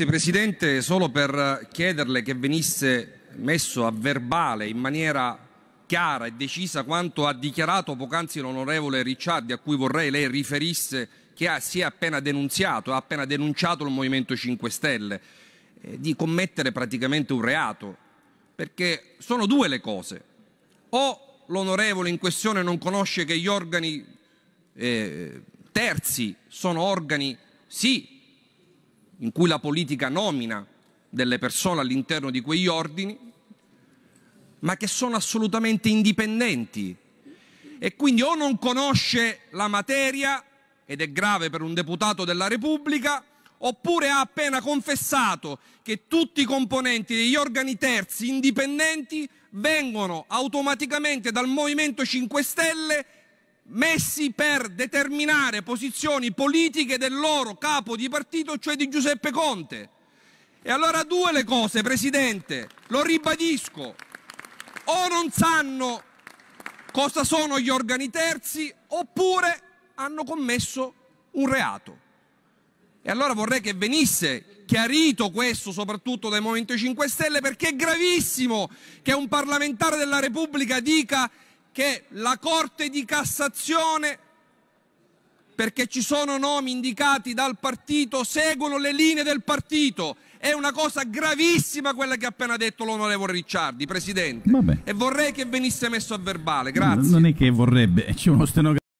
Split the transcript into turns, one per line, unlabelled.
Grazie Presidente, solo per chiederle che venisse messo a verbale in maniera chiara e decisa quanto ha dichiarato poc'anzi l'onorevole Ricciardi a cui vorrei lei riferisse che ha, si è appena denunziato, ha appena denunciato il Movimento 5 Stelle eh, di commettere praticamente un reato perché sono due le cose o l'onorevole in questione non conosce che gli organi eh, terzi sono organi sì in cui la politica nomina delle persone all'interno di quegli ordini, ma che sono assolutamente indipendenti e quindi o non conosce la materia ed è grave per un deputato della Repubblica, oppure ha appena confessato che tutti i componenti degli organi terzi indipendenti vengono automaticamente dal Movimento 5 Stelle messi per determinare posizioni politiche del loro capo di partito, cioè di Giuseppe Conte. E allora due le cose, Presidente, lo ribadisco, o non sanno cosa sono gli organi terzi oppure hanno commesso un reato. E allora vorrei che venisse chiarito questo soprattutto dai Movimento 5 Stelle perché è gravissimo che un parlamentare della Repubblica dica che la Corte di Cassazione, perché ci sono nomi indicati dal partito, seguono le linee del partito. È una cosa gravissima quella che ha appena detto l'onorevole Ricciardi, Presidente. Vabbè. E vorrei che venisse messo a verbale. Grazie. non è che vorrebbe, c'è uno stenogramma.